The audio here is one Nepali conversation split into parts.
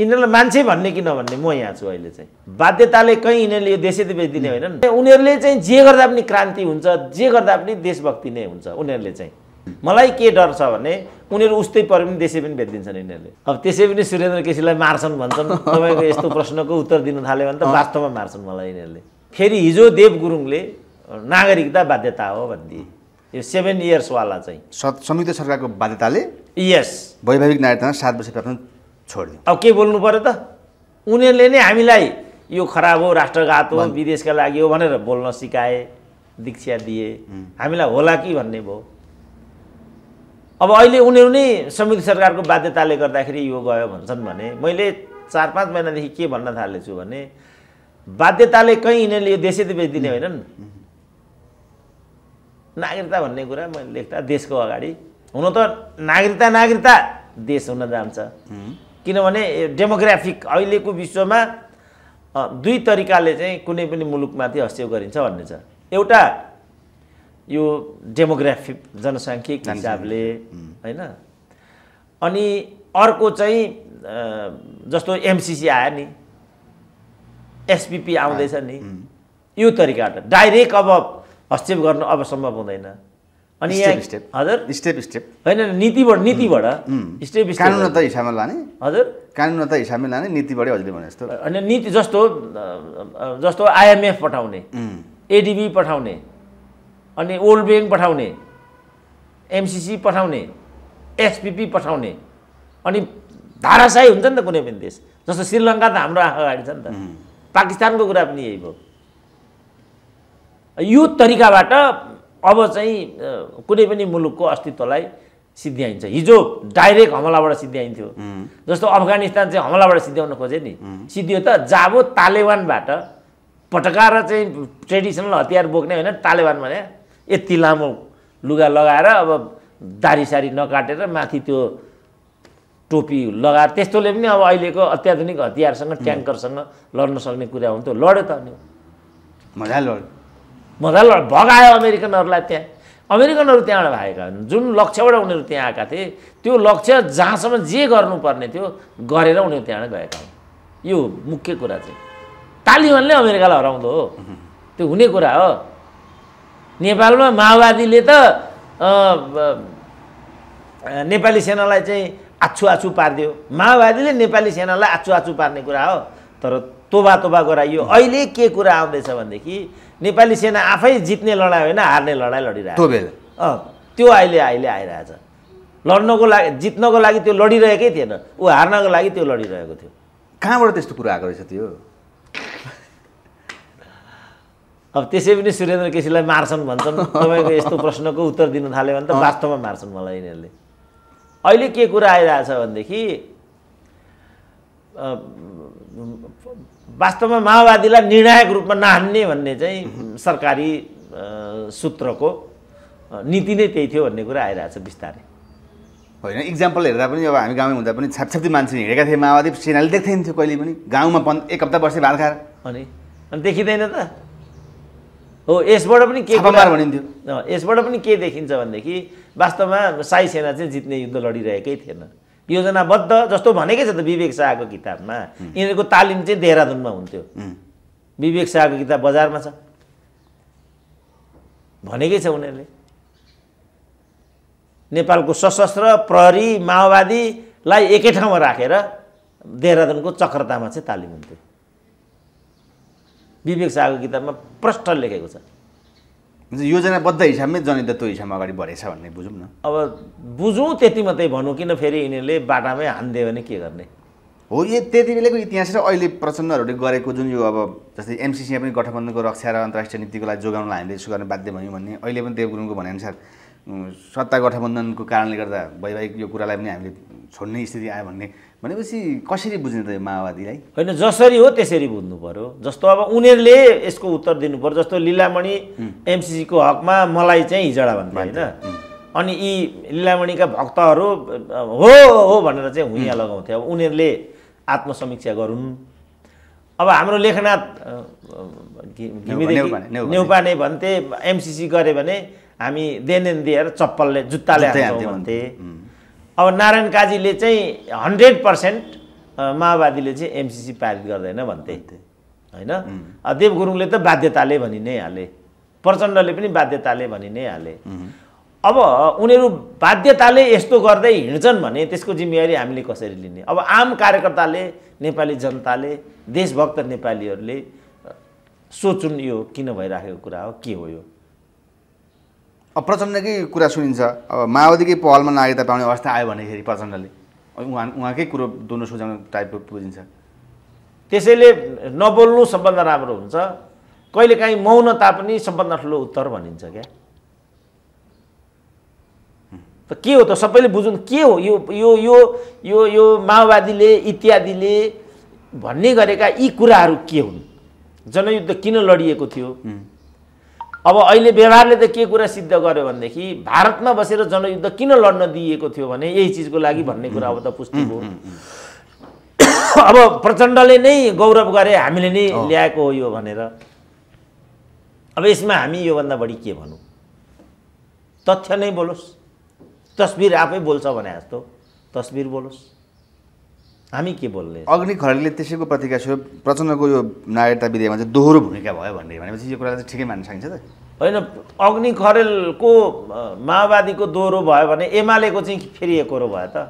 यिनीहरूलाई मान्छे भन्ने किन भन्ने म यहाँ छु अहिले चाहिँ बाध्यताले कहीँ यिनीहरूले यो देशै त बेचिदिने होइन उनीहरूले चाहिँ जे गर्दा पनि क्रान्ति हुन्छ जे गर्दा पनि देशभक्ति नै हुन्छ उनीहरूले चाहिँ मलाई के डर छ भने उनीहरू उस्तै परे पनि देशै पनि बेचिदिन्छन् यिनीहरूले अब त्यसै पनि सुरेन्द्र केसीलाई मार्छन् भन्छन् तपाईँको यस्तो प्रश्नको उत्तर दिनु थाल्यो भने त वास्तवमा मार्छन् मलाई यिनीहरूले फेरि हिजो देव गुरुङले नागरिकता बाध्यता हो भनिदिए यो सेभेन इयर्सवाला चाहिँ संयुक्त सरकारको बाध्यताले यस वैवाहिक नागरिकतामा सात वर्ष प्राप्त छोडिदिउँ अब के बोल्नु पऱ्यो त उनीहरूले नै हामीलाई यो खराब हो राष्ट्रघात हो विदेशका लागि हो भनेर बोल्न सिकाए दीक्षा दिए हामीलाई होला कि भन्ने भयो अब अहिले उनीहरू नै संयुक्त सरकारको बाध्यताले गर्दाखेरि यो गयो भन्छन् भने मैले चार पाँच महिनादेखि के भन्न थालेछु भने बाध्यताले कहीँ यिनीहरूले यो देशै त बेचिदिने होइनन् नागरिकता भन्ने कुरा मैले लेख्दा देशको अगाडि हुन त नागरिकता नागरिकता देश हुन जान्छ किनभने डेमोग्राफिक अहिलेको विश्वमा दुई तरिकाले चाहिँ कुनै पनि मुलुकमाथि हस्तक्षेप गरिन्छ भन्ने छ एउटा यो डेमोग्राफिक जनसाङ्ख्यिक हिसाबले होइन अनि अर्को चाहिँ जस्तो एमसिसी आयो नि एसपिपी आउँदैछ नि यो तरिकाबाट डाइरेक्ट अब हस्तक्षेप गर्नु अब सम्भव हुँदैन अनि स्टेप हजुर स्टेप स्टेप होइन नीतिबाट नीतिबाट स्टेप स्टेप कानुन त हिसाबमा लाने हजुर कानुन त हिसाबमै लाने नीतिबाटै हजुरले भने जस्तो अनि नीति जस्तो जस्तो आइएमएफ पठाउने एडिबी पठाउने अनि ओल्ड ब्याङ्क पठाउने एमसिसी पठाउने एसपिपी पठाउने अनि धाराशाही हुन्छ नि त कुनै पनि देश जस्तो श्रीलङ्का त हाम्रो आँखा अगाडि छ नि त पाकिस्तानको कुरा पनि यही भयो यो तरिकाबाट अब चाहिँ कुनै पनि मुलुकको अस्तित्वलाई सिद्ध्याइन्छ हिजो डाइरेक्ट हमलाबाट सिद्ध्याइन्थ्यो जस्तो अफगानिस्तान चाहिँ हमलाबाट सिद्ध्याउन खोजे नि सिद्धियो त जाबो तालिबानबाट पटकाएर चाहिँ ट्रेडिसनल हतियार बोक्ने होइन तालिबान भने यति लामो लुगा लगाएर अब दारी सारी नकाटेर माथि त्यो टोपी लगाएर त्यस्तोले पनि अब अहिलेको अत्याधुनिक हतियारसँग ट्याङ्करसँग लड्न सक्ने कुरा हुन्थ्यो लड्यो त अनि मजाले लड्यो मजालबाट भगायो अमेरिकनहरूलाई त्यहाँ अमेरिकनहरू त्यहाँबाट भागेका होइन जुन लक्ष्यबाट उनीहरू त्यहाँ आएका थिए त्यो लक्ष्य जहाँसम्म जे गर्नुपर्ने थियो गरेर उनीहरू त्यहाँबाट गएका हुन् यो मुख्य कुरा चाहिँ तालिबानले अमेरिकालाई हराउँदो हो त्यो हुने कुरा हो नेपालमा माओवादीले त नेपाली सेनालाई चाहिँ आछु आछु पारिदियो माओवादीले नेपाली सेनालाई आछु आछु पार्ने कुरा हो तर तोबा तोबा गराइयो अहिले के कुरा आउँदैछ भनेदेखि नेपाली सेना आफै जित्ने लडाइँ होइन हार्ने लडाइँ लडिरहेको त्यो बेला त्यो अहिले अहिले आइरहेछ लड्नको लागि जित्नको लागि त्यो लडिरहेकै थिएन ऊ हार्नको लागि त्यो लडिरहेको थियो कहाँबाट त्यस्तो कुरा आएको रहेछ त्यो अब त्यसै पनि सुरेन्द्र केसीलाई मार्छन् भन्छन् तपाईँको यस्तो प्रश्नको उत्तर दिन थाल्यो भने त वास्तवमा मार्छन् मलाई यिनीहरूले अहिले के कुरा आइरहेछ भनेदेखि वास्तवमा माओवादीलाई निर्णायक रूपमा नहान्ने भन्ने चाहिँ सरकारी सूत्रको नीति नै त्यही थियो भन्ने कुरा आइरहेको छ बिस्तारै होइन इक्जाम्पल हेर्दा पनि अब हामी गाउँमा हुँदा पनि छापछाप्ती मान्छे हिँडेका थिए माओवादी सेनाले देख्दैन थियो कहिले पनि गाउँमा पन् एक हप्ता बस्ने भालखाएर अनि अनि देखिँदैन त हो यसबाट पनि के भनिन्थ्यो यसबाट पनि के देखिन्छ भनेदेखि वास्तवमा साई सेना चाहिँ जित्ने युद्ध लडिरहेकै थिएन योजनाबद्ध जस्तो भनेकै छ त विवेक शाहको किताबमा यिनीहरूको तालिम चाहिँ देहरादुनमा हुन्थ्यो विवेक शाहको किताब बजारमा छ भनेकै छ उनीहरूले नेपालको सशस्त्र प्रहरी माओवादीलाई एकै ठाउँमा राखेर देहरादुनको चक्रतामा चाहिँ तालिम हुन्थ्यो विवेक शाहको किताबमा प्रष्ट लेखेको छ योजनाबद्ध हिसाबमै जनयुद्ध त्यो हिसाबमा अगाडि बढेछ भन्ने बुझौँ न अब बुझौँ त्यति मात्रै भनौँ किन फेरि यिनीहरूले बाटामै हानिदियो भने के गर्ने हो यो त्यति बेलाको इतिहास र अहिले प्रचण्डहरूले गरेको जुन यो अब जस्तै एमसिसीमा पनि गठबन्धनको रक्षा र अन्तर्राष्ट्रिय नीतिको लागि जोगाउनलाई हामीले यसो गर्न बाध्य भयौँ भन्ने अहिले पनि देवगुरुङको भनेअनुसार सत्ता गठबन्धनको कारणले गर्दा वैवाहिक यो कुरालाई पनि हामीले छोड्ने स्थिति आयो भन्ने भनेपछि कसरी बुझ्ने त माओवादीलाई होइन जसरी हो त्यसरी बुझ्नु पऱ्यो जस्तो अब उनीहरूले यसको उत्तर दिनु पर्यो जस्तो लिलामणि एमसिसीको हकमा मलाई चाहिँ हिजडा भन्थ्यो होइन अनि यी लिलामणिका भक्तहरू हो हो भनेर चाहिँ हुइया लगाउँथे अब उनीहरूले आत्मसमीक्षा गरून् अब हाम्रो लेखनाथ नेउपा नै भन्थे एमसिसी गऱ्यो भने हामी देन दिएर चप्पलले जुत्ताले हाल्छौँ भन्थे अब नारायण काजीले चाहिँ हन्ड्रेड पर्सेन्ट माओवादीले चाहिँ एमसिसी पारित गर्दैन भन्थे होइन देव गुरुङले त बाध्यताले भनि नै हाले प्रचण्डले पनि बाध्यताले भनि नै हाले अब उनीहरू बाध्यताले यस्तो गर्दै हिँड्छन् भने त्यसको जिम्मेवारी हामीले कसरी लिने अब आम कार्यकर्ताले नेपाली जनताले देशभक्त नेपालीहरूले सोचुन् यो किन भइराखेको कुरा हो के हो यो अब प्रचण्डकै कुरा सुनिन्छ अब माओवादीकै पहलमा नागरिकता पाउने अवस्था आयो भनेखेरि प्रचण्डले उहाँ उहाँकै कुरो दुनो सुझाउने टाइपको बुझिन्छ त्यसैले नबोल्नु सबभन्दा राम्रो हुन्छ कहिलेकाहीँ मौनता पनि सबभन्दा ठुलो उत्तर भनिन्छ क्या त के हो त सबैले बुझौँ के हो यो यो यो यो यो माओवादीले इत्यादिले भन्ने गरेका यी कुराहरू के हुन् जनयुद्ध किन लडिएको थियो अब अहिले व्यवहारले त के कुरा सिद्ध गर्यो भनेदेखि भारतमा बसेर जनयुद्ध किन लड्न दिइएको थियो भने यही चिजको लागि भन्ने कुरा अब त पुष्टि हो अब प्रचण्डले नै गौरव गरे हामीले नै ल्याएको हो यो भनेर अब यसमा हामी योभन्दा बढी के भनौँ तथ्य नै बोलोस् तस्बिर आफै बोल्छ भने जस्तो तस्बिर बोलोस् हामी के बोल्ने अग्नि खरेलले त्यसैको प्रतिक्रिया थियो प्रचण्डको यो नागरिकता विधेयकमा चाहिँ दोहोरो भूमिका भयो भन्ने भनेपछि यो कुरा चाहिँ ठिकै मान्न सकिन्छ त होइन अग्नि खरेलको माओवादीको दोहोरो भयो भने एमालेको चाहिँ फेरि एकरो भयो त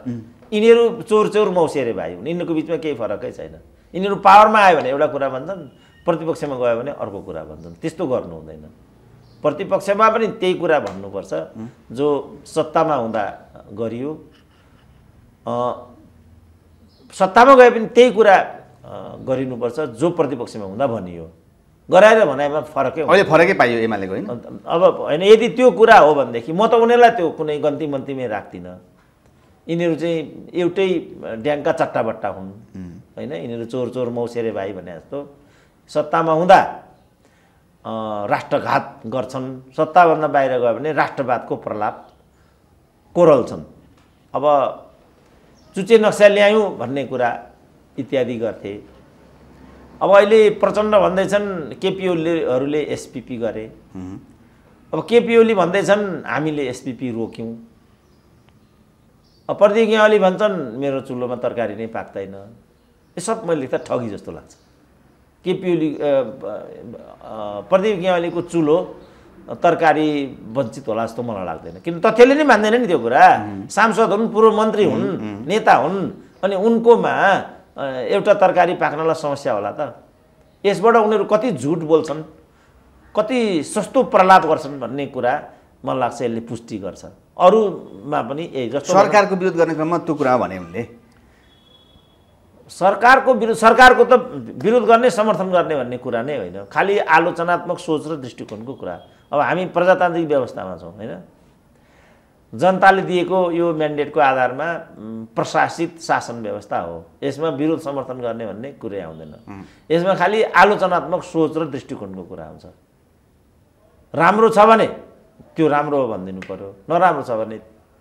यिनीहरू चोर चोर मौसेरे भाइ हुन् यिनीहरूको बिचमा केही फरकै छैन यिनीहरू पावरमा आयो भने एउटा कुरा भन्छन् प्रतिपक्षमा गयो भने अर्को कुरा भन्छन् त्यस्तो गर्नु हुँदैन प्रतिपक्षमा पनि त्यही कुरा भन्नुपर्छ जो सत्तामा हुँदा गरियो सत्तामा गए पनि त्यही कुरा गरिनुपर्छ जो प्रतिपक्षमा हुँदा भनियो गराएर भनाइमा फरकै अहिले फरकै पाइयो एमालेको होइन अब होइन यदि त्यो कुरा हो भनेदेखि म त उनीहरूलाई त्यो कुनै गन्ती मन्तीमै राख्दिनँ यिनीहरू चाहिँ एउटै ड्याङ्का चट्टाबट्टा हुन् होइन यिनीहरू चोर चोर मौसेरे भाइ भने जस्तो सत्तामा हुँदा राष्ट्रघात गर्छन् सत्ताभन्दा बाहिर गयो भने राष्ट्रवादको प्रलाप कोरल्छन् अब चुच्चे नक्सा ल्यायौँ भन्ने कुरा इत्यादि गर्थे अब अहिले प्रचण्ड भन्दैछन् केपिओलीहरूले एसपिपी गरे अब केपिओली भन्दैछन् हामीले एसपिपी रोक्यौँ प्रतिज्ञावली भन्छन् मेरो चुलोमा तरकारी नै पाक्दैन यो सब मैले त ठगी जस्तो लाग्छ केपिओली प्रतिज्ञावलीको चुलो तरकारी वञ्चित होला जस्तो मलाई लाग्दैन किन तथ्यले नै मान्दैन नि त्यो कुरा सांसद हुन् पूर्व मन्त्री हुन् नेता हुन् अनि उनकोमा एउटा तरकारी पाक्नलाई समस्या होला त यसबाट उनीहरू कति झुट बोल्छन् कति सस्तो प्रलाप गर्छन् भन्ने कुरा मलाई लाग्छ यसले पुष्टि गर्छ अरूमा पनि ए जस्तो सरकारको विरोध गर्ने क्रममा त्यो कुरा भने उनले सरकारको विरोध सरकारको त विरोध गर्ने समर्थन गर्ने भन्ने कुरा नै होइन खालि आलोचनात्मक सोच र दृष्टिकोणको कुरा अब हामी प्रजातान्त्रिक व्यवस्थामा छौँ होइन जनताले दिएको यो म्यान्डेटको आधारमा प्रशासित शासन व्यवस्था हो यसमा विरोध समर्थन गर्ने भन्ने कुरै आउँदैन यसमा खालि आलोचनात्मक सोच र दृष्टिकोणको कुरा आउँछ राम्रो छ भने त्यो राम्रो हो भनिदिनु पऱ्यो नराम्रो छ भने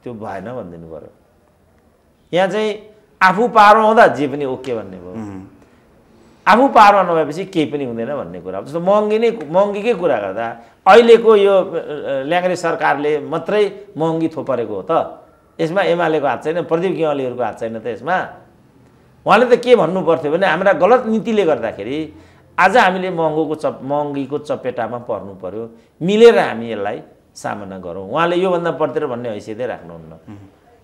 त्यो भएन भनिदिनु पऱ्यो यहाँ चाहिँ आफू पारो हुँदा जे पनि ओके भन्ने भयो आफू पारमा नभएपछि केही पनि हुँदैन भन्ने कुरा जस्तो महँगी नै महँगीकै कुरा गर्दा अहिलेको यो ल्याङ्ग्रे सरकारले मात्रै महँगी थोपरेको हो त यसमा एमालेको हात छैन प्रदीप गेवालीहरूको हात छैन त यसमा उहाँले त के भन्नु पर्थ्यो भने हाम्रा गलत नीतिले गर्दाखेरि आज हामीले महँगोको चप महँगीको चपेटामा पर्नु पऱ्यो मिलेर हामी यसलाई सामना गरौँ उहाँले योभन्दा पर्तिर भन्ने हैसियतै राख्नुहुन्न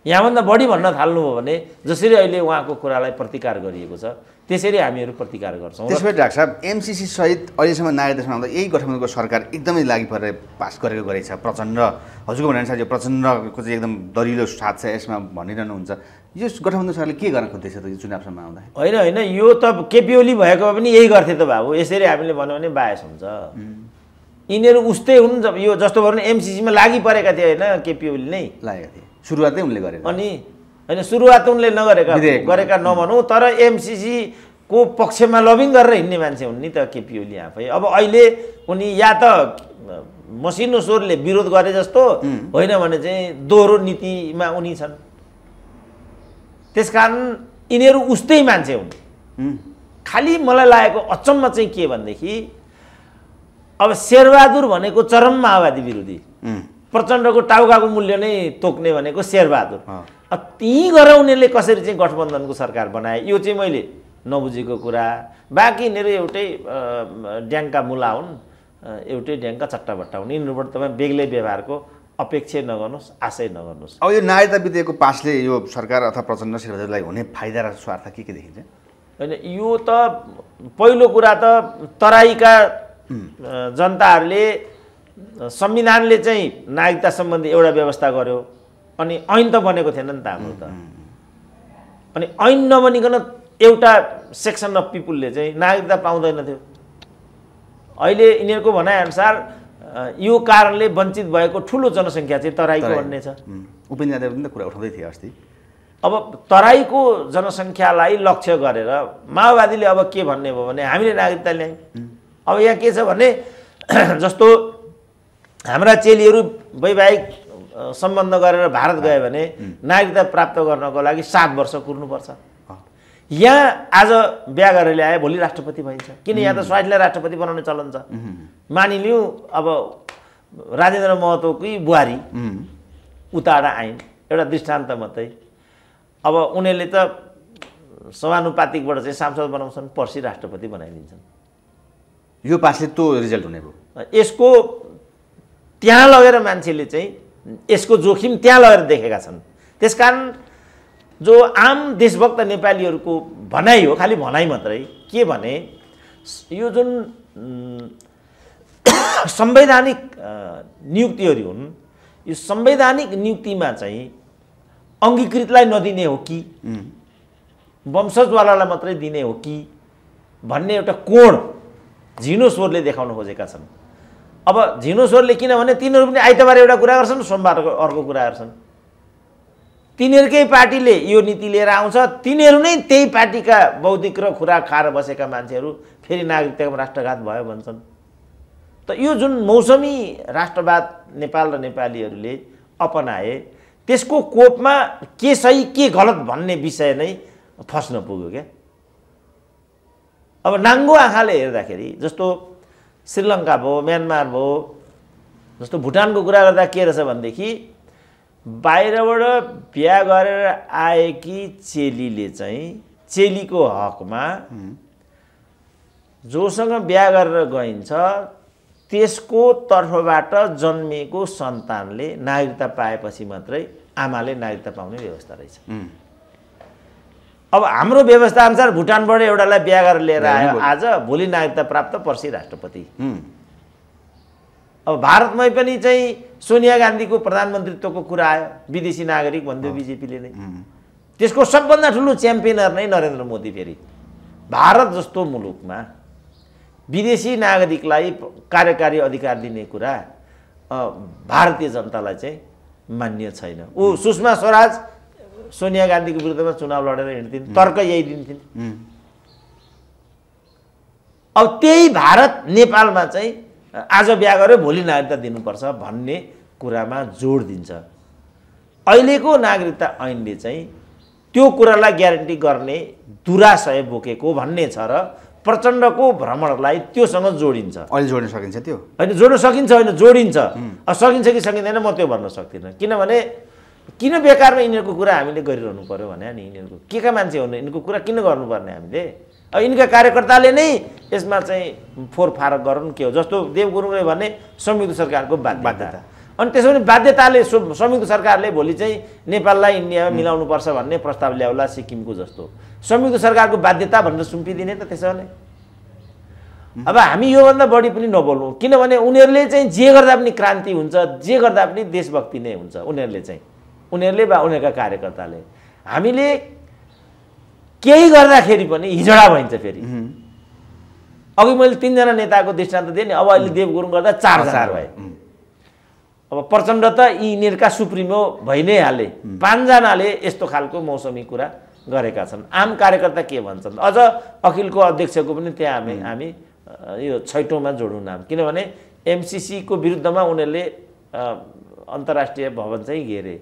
यहाँभन्दा बढी भन्न थाल्नुभयो भने जसरी अहिले उहाँको कुरालाई प्रतिकार गरिएको छ त्यसरी हामीहरू प्रतिकार गर्छौँ त्यसपछि भए डाक्टर साहब एमसिसी सहित अहिलेसम्म नयाँ देशमा आउँदा यही गठबन्धनको सरकार एकदमै लागि परेर पास गरेको गरेछ प्रचण्ड हजुरको अनुसार यो प्रचण्डको चाहिँ एकदम दरिलो साथ छ यसमा भनिरहनुहुन्छ यो गठबन्धन सरकारले के गर्न खोज्दैछ त यो चुनावसम्म आउँदा होइन होइन यो त केपी ओली भएको पनि यही गर्थे त बाबु यसरी हामीले भन्यो भने बायस हुन्छ यिनीहरू उस्तै हुन् जब यो जस्तो भयो भने एमसिसीमा लागि परेका थिए होइन केपी ओली नै लागेका थिए सुरुवातै उनले गरे अनि होइन सुरुवात उनले नगरेका गरेका नभनौँ तर को पक्षमा लबिङ गरेर हिँड्ने मान्छे हुन् नि त केपी ओली आफै अब अहिले उनी या त मसिनो स्वरले विरोध गरे जस्तो होइन भने चाहिँ दोहोरो नीतिमा उनी छन् त्यस कारण यिनीहरू उस्तै मान्छे हुन् खालि मलाई लागेको अचम्म चाहिँ के भनेदेखि अब शेरबहादुर भनेको चरम माओवादी विरोधी प्रचण्डको टाउकाको मूल्य नै तोक्ने भनेको शेरबहादुर त्यहीँ उनीहरूले कसरी चाहिँ गठबन्धनको सरकार बनाए यो चाहिँ मैले नबुझेको कुरा बाँकी यिनीहरू एउटै ड्याङ्का मुला हुन् एउटै ड्याङ्का चट्टाभट्टा हुन् यिनीहरूबाट तपाईँ बेग्लै व्यवहारको अपेक्षा नगर्नुहोस् आशै नगर्नुहोस् अब यो नायता बितेको पासले यो सरकार अथवा प्रचण्ड शेरबहादुरलाई हुने फाइदा र स्वार्थ के के देखिन्छ होइन यो त पहिलो कुरा त तराईका जनताहरूले संविधानले चाहिँ नागरिकता सम्बन्धी एउटा व्यवस्था गर्यो अनि ऐन त बनेको थिएन नि त हाम्रो त अनि ऐन नबनिकन एउटा सेक्सन अफ पिपुलले चाहिँ नागरिकता पाउँदैन थियो अहिले यिनीहरूको भनाइअनुसार यो कारणले वञ्चित भएको ठुलो जनसङ्ख्या चाहिँ तराईको भन्ने छ उपेन्द्र यादव पनि त कुरा उठाउँदै थियो अस्ति अब तराईको जनसङ्ख्यालाई लक्ष्य गरेर माओवादीले अब के भन्ने भयो भने हामीले नागरिकता ल्यायौँ अब यहाँ के छ भने जस्तो हाम्रा चेलीहरू वैवाहिक सम्बन्ध गरेर भारत गयो भने नागरिकता प्राप्त गर्नको लागि सात वर्ष कुर्नुपर्छ यहाँ आज बिहा गरेर ल्याए भोलि राष्ट्रपति भइन्छ किन यहाँ त स्वास्नीलाई राष्ट्रपति बनाउने चलन छ मानिलिउँ अब राजेन्द्र महतोकै बुहारी उताबाट आइन् एउटा दृष्टान्त मात्रै अब उनीहरूले त समानुपातिकबाट चाहिँ सांसद बनाउँछन् पर्सि राष्ट्रपति बनाइदिन्छन् यो पासले त्यो रिजल्ट हुने भयो यसको त्यहाँ लगेर मान्छेले चाहिँ यसको जोखिम त्यहाँ लगेर देखेका छन् त्यसकारण जो आम देशभक्त नेपालीहरूको भनाइ हो खालि भनाइ मात्रै के भने यो जुन संवैधानिक नियुक्तिहरू हुन् यो संवैधानिक नियुक्तिमा चाहिँ अङ्गीकृतलाई नदिने हो कि वंशजवालालाई मात्रै दिने हो कि भन्ने एउटा कोण झिनो स्वरले देखाउन खोजेका छन् अब स्वरले किनभने तिनीहरू पनि आइतबार एउटा कुरा गर्छन् सोमबार अर्को कुरा गर्छन् तिनीहरूकै पार्टीले यो नीति लिएर आउँछ तिनीहरू नै त्यही पार्टीका बौद्धिक र खुराक खाएर बसेका मान्छेहरू फेरि नागरिकतामा राष्ट्रघात भयो भन्छन् त यो जुन मौसमी राष्ट्रवाद नेपाल र नेपालीहरूले अपनाए त्यसको कोपमा के सही के गलत भन्ने विषय नै फस्न पुग्यो क्या अब नाङ्गो आँखाले हेर्दाखेरि जस्तो श्रीलङ्का भयो म्यानमार भयो जस्तो भुटानको कुरा गर्दा के रहेछ भनेदेखि बाहिरबाट बिहा गरेर आएकी चेलीले चाहिँ चेलीको हकमा जोसँग बिहा गरेर गइन्छ त्यसको तर्फबाट जन्मिएको सन्तानले नागरिकता पाएपछि मात्रै आमाले नागरिकता पाउने व्यवस्था रहेछ अब हाम्रो व्यवस्था अनुसार भुटानबाट एउटालाई बिहा गरेर लिएर आयो आज भोलि नागरिकता प्राप्त पर्सि राष्ट्रपति अब भारतमै पनि चाहिँ सोनिया गान्धीको प्रधानमन्त्रीत्वको कुरा आयो विदेशी नागरिक भन्थ्यो बिजेपीले नै त्यसको सबभन्दा ठुलो च्याम्पियनर नै नरेन्द्र मोदी फेरि भारत जस्तो मुलुकमा विदेशी नागरिकलाई कार्यकारी अधिकार दिने कुरा भारतीय जनतालाई चाहिँ मान्य छैन ऊ सुषमा स्वराज सोनिया गान्धीको विरुद्धमा चुनाव लडेर हिँड्थिन् तर्क यही दिन्थिन् अब त्यही भारत नेपालमा चाहिँ आज बिहा गऱ्यो भोलि नागरिकता दिनुपर्छ भन्ने कुरामा जोड दिन्छ अहिलेको नागरिकता ऐनले चाहिँ त्यो कुरालाई ग्यारेन्टी गर्ने दुराशय बोकेको भन्ने छ र प्रचण्डको भ्रमणलाई त्योसँग जोडिन्छ अहिले जोड्न सकिन्छ त्यो होइन जोड्न सकिन्छ होइन जोडिन्छ सकिन्छ कि सकिँदैन म त्यो भन्न सक्दिनँ किनभने किन बेकारमा यिनीहरूको कुरा हामीले गरिरहनु पऱ्यो भने नि यिनीहरूको के का मान्छे हुनु यिनको कुरा किन गर्नुपर्ने हामीले अब यिनका कार्यकर्ताले नै यसमा चाहिँ फोहोर फारक गरौँ के हो जस्तो देव गुरुङले भने संयुक्त सरकारको बाध्यता अनि त्यसो भने बाध्यताले संयुक्त सरकारले भोलि चाहिँ नेपाललाई इन्डियामा मिलाउनुपर्छ भन्ने प्रस्ताव ल्याउला सिक्किमको जस्तो संयुक्त सरकारको बाध्यता भनेर सुम्पिदिने त त्यसो भने अब हामी योभन्दा बढी पनि नबोल्नु किनभने उनीहरूले चाहिँ जे गर्दा पनि क्रान्ति हुन्छ जे गर्दा पनि देशभक्ति नै हुन्छ उनीहरूले चाहिँ उनीहरूले वा उनीहरूका कार्यकर्ताले हामीले केही गर्दाखेरि पनि हिजडा भइन्छ फेरि अघि मैले तिनजना नेताको दृष्टान्त दिएँ नि अब अहिले देव गुरुङ गर्दा चार चार भए अब प्रचण्ड त यिनीहरूका सुप्रिमो भइ नै हाले पाँचजनाले यस्तो खालको मौसमी कुरा गरेका छन् आम कार्यकर्ता के भन्छन् अझ अखिलको अध्यक्षको पनि त्यहाँ हामी हामी यो छैटौँमा जोडौँ नाम किनभने एमसिसीको विरुद्धमा उनीहरूले अन्तर्राष्ट्रिय भवन चाहिँ घेरे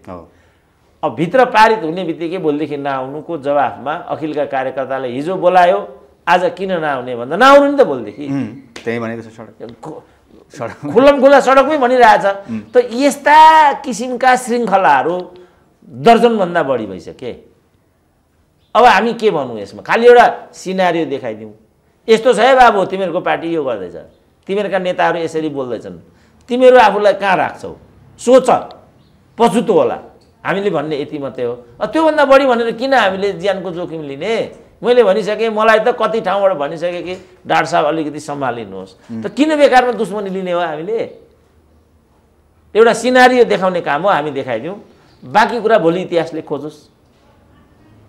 अब भित्र पारित हुने बित्तिकै भोलिदेखि नआउनुको जवाफमा अखिलका कार्यकर्ताले हिजो बोलायो आज किन नआउने भन्दा नआउनु नि त भोलिदेखि त्यही भनेको छ सडक खुल्लम खुल्ला सडकमै भनिरहेछ त यस्ता किसिमका श्रृङ्खलाहरू दर्जनभन्दा बढी भइसके अब हामी के भनौँ यसमा खालि एउटा सिनारियो देखाइदिउँ यस्तो छ है बाबु तिमीहरूको पार्टी यो गर्दैछ तिमीहरूका नेताहरू यसरी बोल्दैछन् तिमीहरू आफूलाई कहाँ राख्छौ सोच पछुतो होला हामीले भन्ने यति मात्रै हो त्योभन्दा बढी भनेर किन हामीले ज्यानको जोखिम लिने मैले भनिसकेँ मलाई त कति ठाउँबाट भनिसकेँ कि डाक्टर साहब अलिकति सम्हालिनुहोस् त किन बेकारमा दुश्मनी लिने हो हामीले एउटा सिनारी देखाउने काम हो हामी देखाइदिउँ बाँकी कुरा भोलि इतिहासले खोजोस्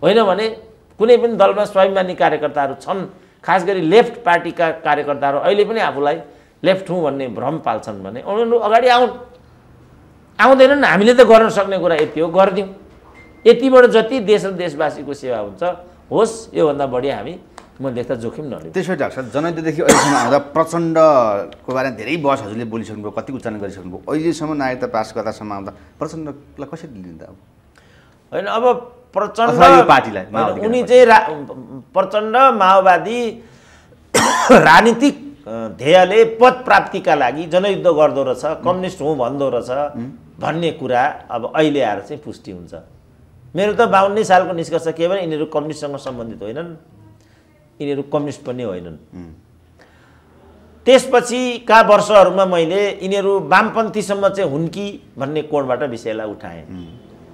होइन भने कुनै पनि दलमा स्वाभिमानी कार्यकर्ताहरू छन् खास गरी लेफ्ट पार्टीका कार्यकर्ताहरू अहिले पनि आफूलाई लेफ्ट हुँ भन्ने भ्रम पाल्छन् भने उनीहरू अगाडि आउन् आउँदैनन् हामीले त गर्न सक्ने कुरा यति हो गरिदिउँ यतिबाट जति देश र देशवासीको सेवा हुन्छ होस् योभन्दा बढी हामी म देख्दा जोखिम नहुने त्यसो डाक्टर साहब जनयुद्धदेखि अहिलेसम्म आउँदा प्रचण्डको बारेमा धेरै बस हजुरले बोलिसक्नुभयो कति उच्चारण गरिसक्नुभयो अहिलेसम्म नागरिकता पास गर्दासम्म आउँदा प्रचण्डलाई कसरी लिँदा अब होइन अब प्रचण्ड पार्टीलाई उनी चाहिँ रा प्रचण्ड माओवादी राजनीतिक ध्येयले पद प्राप्तिका लागि जनयुद्ध गर्दो रहेछ कम्युनिस्ट हुँ भन्दो रहेछ भन्ने कुरा अब अहिले आएर चाहिँ पुष्टि हुन्छ मेरो त बाहन्नै सालको निष्कर्ष के भने यिनीहरू कम्युनिस्टसँग सम्बन्धित होइनन् यिनीहरू कम्युनिस्ट पनि होइनन् त्यसपछिका वर्षहरूमा मैले यिनीहरू वामपन्थीसम्म चाहिँ हुन् कि भन्ने कोणबाट विषयलाई उठाएँ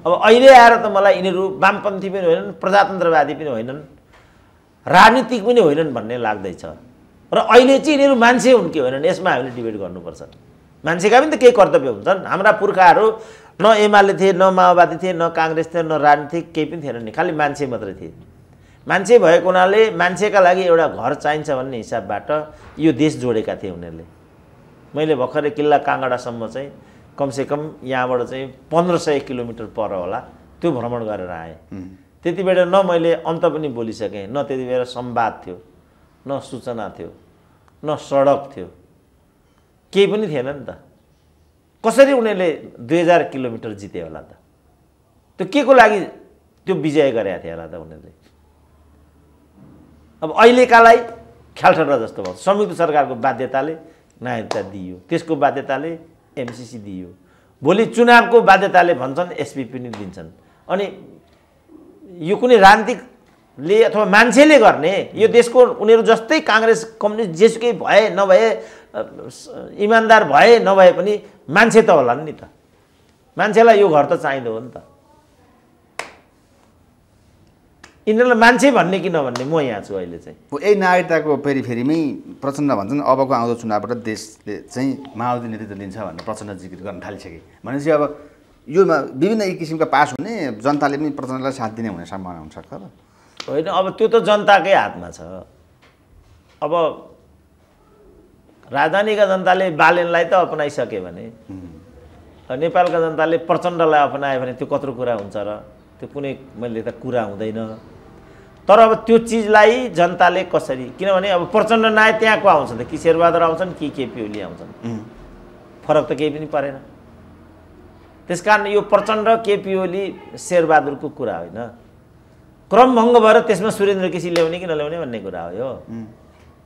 अब अहिले आएर त मलाई यिनीहरू वामपन्थी पनि होइनन् प्रजातन्त्रवादी पनि होइनन् राजनीतिक पनि होइनन् भन्ने लाग्दैछ र अहिले चाहिँ यिनीहरू मान्छे हुन् कि होइनन् यसमा हामीले डिबेट गर्नुपर्छ मान्छेका पनि त केही कर्तव्य हुन्छन् हाम्रा पुर्खाहरू न एमाले थिए न माओवादी थिए न काङ्ग्रेस थियो न राजनीतिक केही पनि थिएन नि खालि मान्छे मात्रै थिए मान्छे भएको हुनाले मान्छेका लागि एउटा घर चाहिन्छ भन्ने हिसाबबाट यो देश जोडेका थिए उनीहरूले मैले भर्खरै किल्ला काङ्गडासम्म चाहिँ कमसेकम यहाँबाट चाहिँ पन्ध्र सय किलोमिटर पर होला त्यो भ्रमण गरेर आएँ त्यति बेला न मैले अन्त पनि बोलिसकेँ न त्यति बेला संवाद थियो न सूचना थियो न सडक थियो केही पनि थिएन नि त कसरी उनीहरूले दुई हजार किलोमिटर जित्यो होला त त्यो के को लागि त्यो विजय गरेका थिए होला त उनीहरूले अब अहिलेकालाई ख्यालठडा जस्तो भयो संयुक्त सरकारको बाध्यताले नागरिकता दियो त्यसको बाध्यताले एमसिसी दियो भोलि चुनावको बाध्यताले भन्छन् एसपी पनि दिन्छन् अनि यो कुनै राजनीतिकले अथवा मान्छेले गर्ने यो देशको उनीहरू जस्तै काङ्ग्रेस कम्युनिस्ट जेसुकै भए नभए इमान्दार भए नभए पनि मान्छे त होला नि त मान्छेलाई यो घर त चाहिँदो हो नि त यिनीहरूलाई मान्छे भन्ने कि नभन्ने म यहाँ छु अहिले चाहिँ यही नागरिकताको फेरि फेरिमै प्रचण्ड भन्छन् अबको आउँदो चुनावबाट देशले चाहिँ माओवादी नेतृत्व लिन्छ भनेर प्रचण्ड जिकिर गर्न थालिसके भनेपछि अब यो विभिन्न एक किसिमका पास हुने जनताले पनि प्रचण्डलाई साथ दिने हुने सम्भावना हुनसक्छ र होइन अब त्यो त जनताकै हातमा छ अब राजधानीका जनताले बालेनलाई त अपनाइसक्यो भने नेपालका जनताले प्रचण्डलाई अपनायो भने त्यो कत्रो कुरा हुन्छ र त्यो कुनै मैले त कुरा हुँदैन तर अब त्यो चिजलाई जनताले कसरी किनभने अब प्रचण्ड नाय त्यहाँको आउँछ त कि शेरबहादुर आउँछन् कि केपी ओली आउँछन् फरक त केही पनि परेन त्यस कारण यो प्रचण्ड केपी ओली शेरबहादुरको कुरा होइन क्रमभङ्ग भएर त्यसमा सुरेन्द्र केसी ल्याउने कि नल्याउने भन्ने कुरा हो यो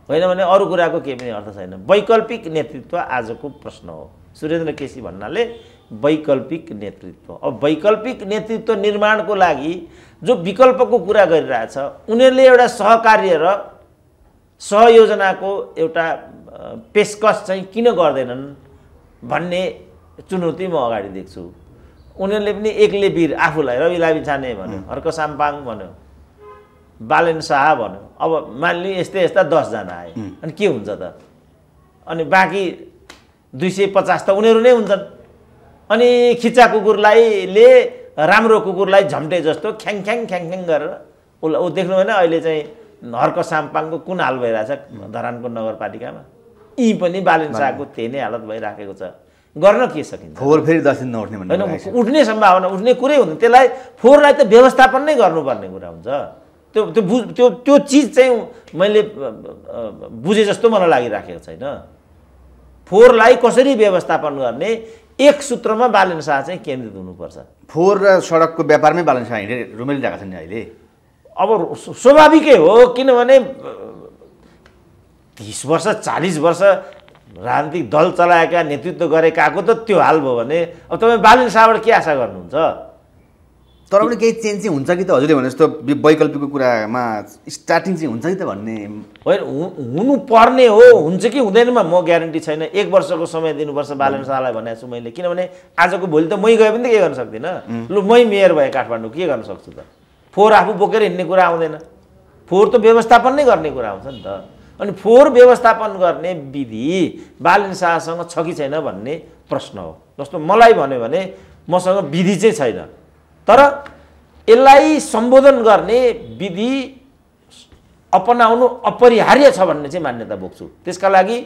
होइन भने अरू कुराको केही पनि अर्थ छैन वैकल्पिक नेतृत्व आजको प्रश्न हो सुरेन्द्र केसी भन्नाले वैकल्पिक नेतृत्व अब वैकल्पिक नेतृत्व निर्माणको लागि जो विकल्पको कुरा गरिरहेछ उनीहरूले एउटा सहकार्य र सहयोजनाको एउटा पेसकस चाहिँ किन गर्दैनन् भन्ने चुनौती म अगाडि देख्छु उनीहरूले पनि एक्लै वीर आफूलाई रवि लाबी छाने भन्यो अर्को साम्पाङ भन्यो बालेन शाह भन्यो अब मान्ने यस्तै यस्ता दसजना आए अनि के हुन्छ त अनि बाँकी दुई सय पचास त उनीहरू नै हुन्छन् अनि खिचा कुकुरलाई ले राम्रो कुकुरलाई झम्टे जस्तो ख्याङख्याङ ख्याङख्याङ गरेर उसलाई ऊ देख्नु भएन अहिले चाहिँ हर्क साम्पाङको कुन हाल भइरहेछ धरानको नगरपालिकामा यी पनि बालेन शाहको त्यही नै हालत भइराखेको छ गर्न के सकिन्छ फोहोर फेरि दस दिन नउठ्ने होइन उठ्ने सम्भावना उठ्ने कुरै हुँदैन त्यसलाई फोहोरलाई त व्यवस्थापन नै गर्नुपर्ने कुरा हुन्छ त्यो त्यो बुझ त्यो त्यो चिज चाहिँ मैले बुझेँ जस्तो मलाई लागिराखेको छैन फोहोरलाई कसरी व्यवस्थापन गर्ने एक सूत्रमा शाह चाहिँ केन्द्रित हुनुपर्छ फोहोर र सडकको व्यापारमै शाह हिँडेर छ नि अहिले अब स्वाभाविकै हो किनभने तिस वर्ष चालिस वर्ष राजनीतिक दल चलाएका नेतृत्व गरेकाको त त्यो हाल भयो भने अब तपाईँ बालिन शाहबाट के आशा गर्नुहुन्छ तर पनि केही चेन्ज चाहिँ हुन्छ कि त हजुरले भने जस्तो वैकल्पिकको कुरामा स्टार्टिङ चाहिँ हुन्छ कि त भन्ने होइन हुनुपर्ने हो हुन्छ कि हुँदैनमा म ग्यारेन्टी छैन एक वर्षको समय दिनुपर्छ बालन शाहलाई भनेको छु मैले किनभने आजको भोलि त मै गए पनि त के गर्न सक्दिनँ लु मै मेयर भएँ काठमाडौँ के गर्न सक्छु त फोहोर आफू बोकेर हिँड्ने कुरा आउँदैन फोहोर त व्यवस्थापन नै गर्ने कुरा आउँछ नि त अनि फोहोर व्यवस्थापन गर्ने विधि बालन शाहसँग छ कि छैन भन्ने प्रश्न हो जस्तो मलाई भन्यो भने मसँग विधि चाहिँ छैन तर यसलाई सम्बोधन गर्ने विधि अपनाउनु अपरिहार्य छ भन्ने चाहिँ मान्यता बोक्छु त्यसका लागि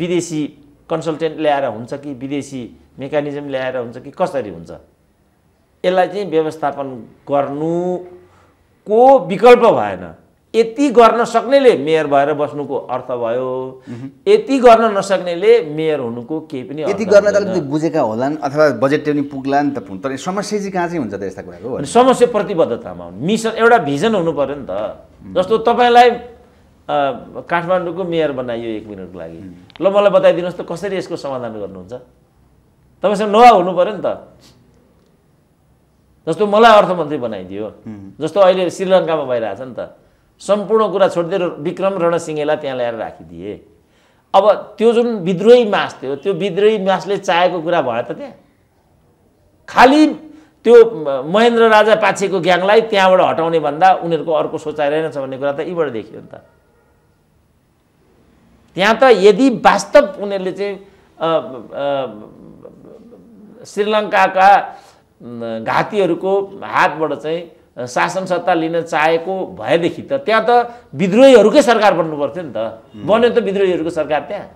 विदेशी कन्सल्टेन्ट ल्याएर हुन्छ कि विदेशी मेकानिजम ल्याएर हुन्छ कि कसरी हुन्छ यसलाई चाहिँ व्यवस्थापन गर्नुको विकल्प भएन यति गर्न सक्नेले मेयर भएर बस्नुको अर्थ भयो यति गर्न नसक्नेले मेयर हुनुको केही पनि यति गर्न त बुझेका होलान् अथवा बजेट पनि पुग्ला नि त तर समस्या चाहिँ कहाँ चाहिँ हुन्छ त यस्ता कुराको समस्या प्रतिबद्धतामा मिसन एउटा भिजन हुनु पऱ्यो नि त जस्तो तपाईँलाई काठमाडौँको मेयर बनाइयो एक मिनटको लागि ल मलाई बताइदिनुहोस् त कसरी यसको समाधान गर्नुहुन्छ तपाईँसँग नवा हुनु पऱ्यो नि त जस्तो मलाई अर्थमन्त्री बनाइदियो जस्तो अहिले श्रीलङ्कामा भइरहेछ नि त सम्पूर्ण कुरा छोडिदिएर विक्रम रणसिंहेलाई त्यहाँ ल्याएर राखिदिए अब त्यो जुन विद्रोही मास थियो त्यो विद्रोही मासले चाहेको कुरा भयो त त्यहाँ खालि त्यो महेन्द्र राजा पाछेको ग्याङलाई त्यहाँबाट हटाउने भन्दा उनीहरूको अर्को सोचाइ रहेनछ भन्ने कुरा त यीबाट देखियो नि त त्यहाँ त यदि वास्तव उनीहरूले चाहिँ श्रीलङ्काका घातीहरूको हातबाट चाहिँ शासन सत्ता लिन चाहेको भएदेखि त त्यहाँ त विद्रोहीहरूकै सरकार बन्नु पर्थ्यो नि त बन्यो त विद्रोहीहरूको सरकार त्यहाँ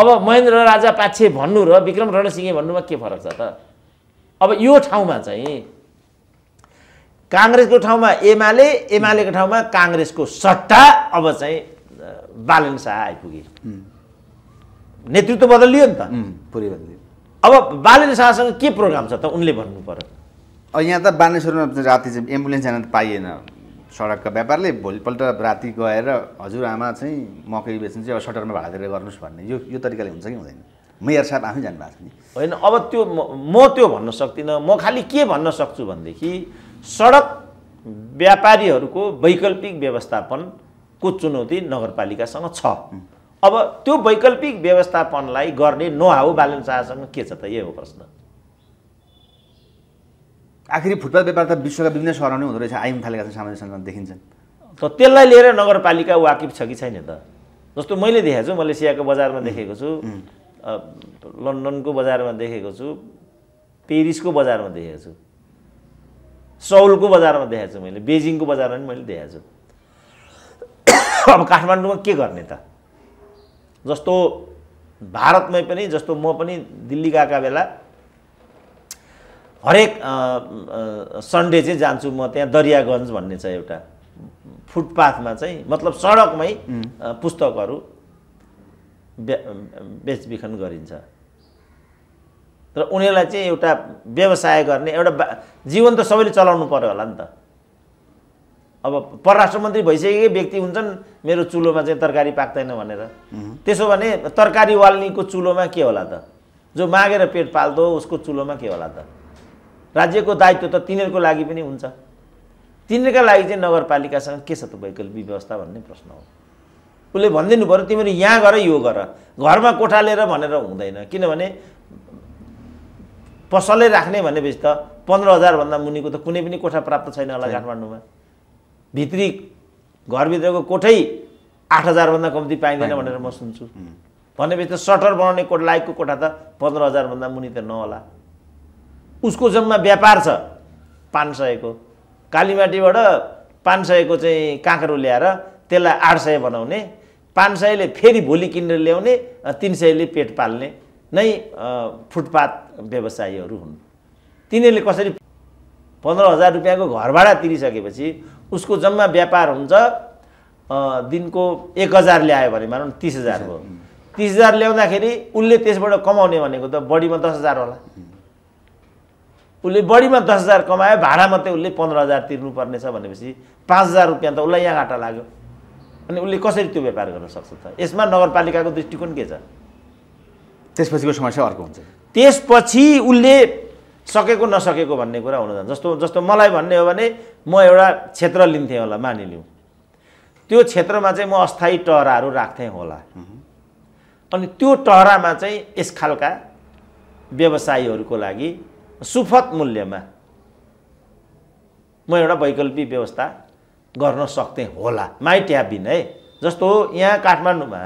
अब महेन्द्र राजा पाछे भन्नु र विक्रम रणसिंह भन्नुमा के फरक छ त अब यो ठाउँमा चाहिँ काङ्ग्रेसको ठाउँमा एमाले एमालेको ठाउँमा काङ्ग्रेसको सट्टा अब चाहिँ बालन शाह आइपुगे नेतृत्व बदलियो नि त पुरै बदलियो अब बालन शाहसँग के प्रोग्राम छ त उनले भन्नु पर्यो यहाँ त बानेश्वरमा राति चाहिँ एम्बुलेन्स जान त पाइएन सडकका व्यापारले भोलिपल्ट राति गएर हजुरआमा चाहिँ मकै बेच्नु चाहिँ अब सटरमा भाडा दिएर गर्नुहोस् भन्ने यो यो तरिकाले हुन्छ कि हुँदैन मेयर साहब आफै जानुभएको छ नि होइन अब त्यो म त्यो भन्न सक्दिनँ म खालि के भन्न सक्छु भनेदेखि सडक व्यापारीहरूको वैकल्पिक व्यवस्थापनको चुनौती नगरपालिकासँग छ अब त्यो वैकल्पिक व्यवस्थापनलाई गर्ने नोहाउ बालन शाहसँग के छ त यही हो प्रश्न आखिरी फुटबल व्यापार त विश्वका विभिन्न सहरमा नै हुँदो रहेछ आइम थालेका छन् सामाजिक सञ्जाल देखिन्छन् त त्यसलाई लिएर नगरपालिका वाकिफ छ कि छैन त जस्तो मैले देखेको छु मलेसियाको बजारमा देखेको छु लन्डनको बजारमा देखेको छु पेरिसको बजारमा देखेको छु सौलको बजारमा देखाएको छु मैले बेजिङको बजारमा पनि मैले देखाएको छु अब काठमाडौँमा के गर्ने त जस्तो भारतमै पनि जस्तो म पनि दिल्ली गएका बेला हरेक सन्डे चाहिँ जान्छु म त्यहाँ दरियागञ्ज भन्ने छ एउटा फुटपाथमा चाहिँ मतलब सडकमै पुस्तकहरू बे बेचबिखन गरिन्छ र उनीहरूलाई चाहिँ एउटा व्यवसाय गर्ने एउटा जीवन त सबैले चलाउनु पऱ्यो होला नि त अब परराष्ट्र मन्त्री भइसकेकै व्यक्ति हुन्छन् मेरो चुलोमा चाहिँ तरकारी पाक्दैन भनेर त्यसो भने तरकारी वाल्नीको चुलोमा के होला त जो मागेर पेट पाल्दो उसको चुलोमा के होला त राज्यको दायित्व त तिनीहरूको लागि पनि हुन्छ तिनीहरूका लागि चाहिँ नगरपालिकासँग के छ त वैकल्पिक व्यवस्था भन्ने प्रश्न हो उसले भनिदिनु पऱ्यो तिमीहरू यहाँ गर यो गर घरमा कोठा लिएर भनेर हुँदैन किनभने पसलै राख्ने भनेपछि त पन्ध्र हजारभन्दा मुनिको त कुनै पनि कोठा प्राप्त छैन होला काठमाडौँमा भित्री घरभित्रको कोठै आठ हजारभन्दा कम्ती पाइँदैन भनेर म सुन्छु भनेपछि त सटर बनाउने कोट लाइकको कोठा त पन्ध्र हजारभन्दा मुनि त नहोला उसको जम्मा व्यापार छ पाँच सयको कालीमाटीबाट पाँच सयको चाहिँ काँक्रो ल्याएर त्यसलाई आठ सय बनाउने पाँच सयले फेरि भोलि किनेर ल्याउने तिन सयले पेट पाल्ने नै फुटपाथ व्यवसायीहरू हुन् तिनीहरूले कसरी पन्ध्र हजार रुपियाँको घर भाडा तिरिसकेपछि उसको जम्मा व्यापार हुन्छ दिनको एक हजार ल्यायो भने मानौँ तिस हजार भयो तिस हजार ल्याउँदाखेरि उसले त्यसबाट कमाउने भनेको त बढीमा दस हजार होला उसले बढीमा दस हजार कमायो भाडा मात्रै उसले पन्ध्र हजार तिर्नुपर्नेछ भनेपछि पाँच हजार रुपियाँ त उसलाई यहाँ घाटा लाग्यो अनि उसले कसरी त्यो व्यापार गर्न सक्छ त यसमा नगरपालिकाको दृष्टिकोण के छ त्यसपछिको समस्या अर्को हुन्छ त्यसपछि उसले सकेको नसकेको भन्ने कुरा हुन जान्छ जस्तो जस्तो मलाई भन्ने हो भने म एउटा क्षेत्र लिन्थेँ होला मानिलिउँ त्यो क्षेत्रमा चाहिँ म अस्थायी टहराहरू राख्थेँ होला अनि त्यो टहरामा चाहिँ यस खालका व्यवसायीहरूको लागि सुफत मूल्यमा म एउटा वैकल्पिक व्यवस्था गर्न सक्थेँ होला माइट ह्याबिन है जस्तो यहाँ काठमाडौँमा